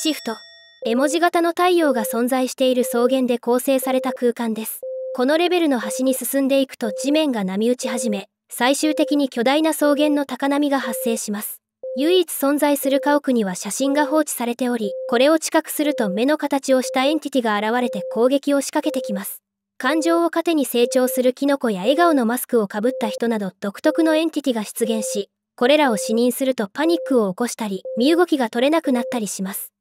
シフト絵文字型の太陽が存在している草原で構成された空間ですこのレベルの端に進んでいくと地面が波打ち始め最終的に巨大な草原の高波が発生します唯一存在する家屋には写真が放置されておりこれを知覚すると目の形をしたエンティティが現れて攻撃を仕掛けてきます感情を糧に成長するキノコや笑顔のマスクをかぶった人など独特のエンティティが出現しこれらを視認するとパニックを起こしたり身動きが取れなくなったりします